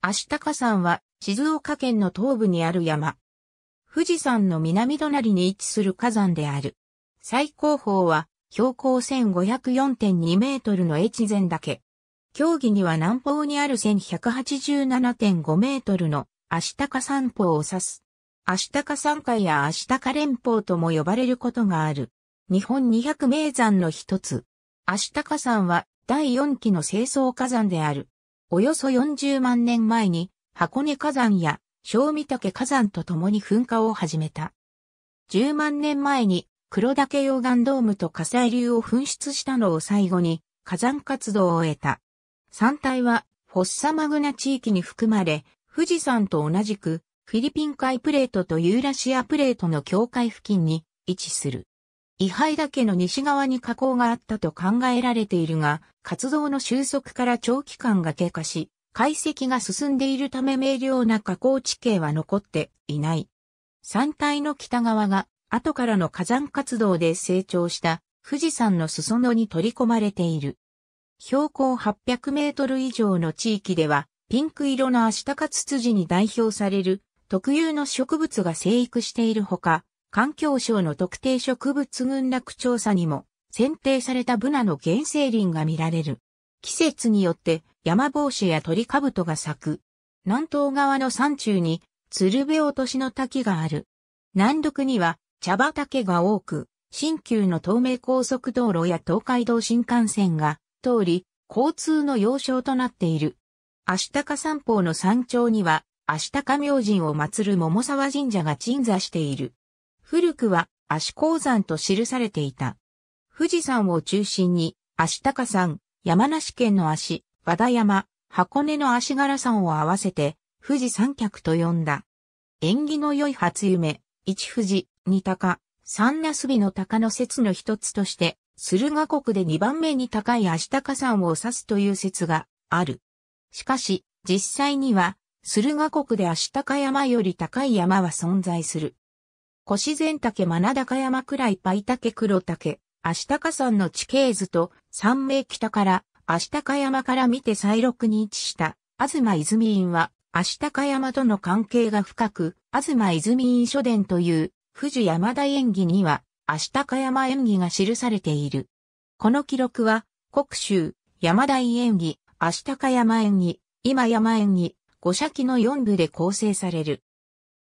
足高山は静岡県の東部にある山。富士山の南隣に位置する火山である。最高峰は標高1504.2メートルの越前岳。競技には南方にある1187.5メートルの足高山峰を指す。足高山海や足高連峰とも呼ばれることがある。日本200名山の一つ。足高山は第4期の清掃火山である。およそ40万年前に箱根火山や小見岳火山と共に噴火を始めた。10万年前に黒岳溶岩ドームと火砕流を噴出したのを最後に火山活動を終えた。山体はフォッサマグナ地域に含まれ、富士山と同じくフィリピン海プレートとユーラシアプレートの境界付近に位置する。位牌岳の西側に火口があったと考えられているが、活動の収束から長期間が経過し、解析が進んでいるため明瞭な火口地形は残っていない。山体の北側が後からの火山活動で成長した富士山の裾野に取り込まれている。標高800メートル以上の地域では、ピンク色のアシタカツツジに代表される特有の植物が生育しているほか、環境省の特定植物群落調査にも選定されたブナの原生林が見られる。季節によって山帽子や鳥兜が咲く。南東側の山中に鶴瓶落としの滝がある。南麓には茶畑が多く、新旧の東名高速道路や東海道新幹線が通り、交通の要衝となっている。足高山峰の山頂には、足高明神を祀る桃沢神社が鎮座している。古くは足鉱山と記されていた。富士山を中心に、足高山、山梨県の足、和田山、箱根の足柄山を合わせて、富士三脚と呼んだ。縁起の良い初夢、一富士、二鷹、三なすびの鷹の説の一つとして、駿河国で二番目に高い足高山を指すという説がある。しかし、実際には、駿河国で足高山より高い山は存在する。腰前竹真高山くらいパイ竹黒竹、足高山の地形図と、三名北から、足高山から見て西六に位置した、東泉院は、足高山との関係が深く、東泉院書伝という、富士山田演技には、足高山演技が記されている。この記録は、国州、山田演技、足高山演技、今山演技、五社記の四部で構成される。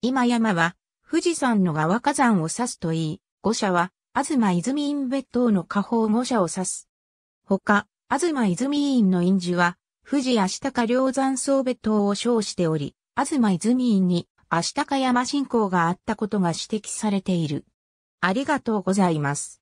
今山は、富士山の側火山を指すといい、五社は、東泉院別当の下方五社を指す。他、東泉院の院寺は、富士足高梁山総別当を称しており、東泉院に足高山信仰があったことが指摘されている。ありがとうございます。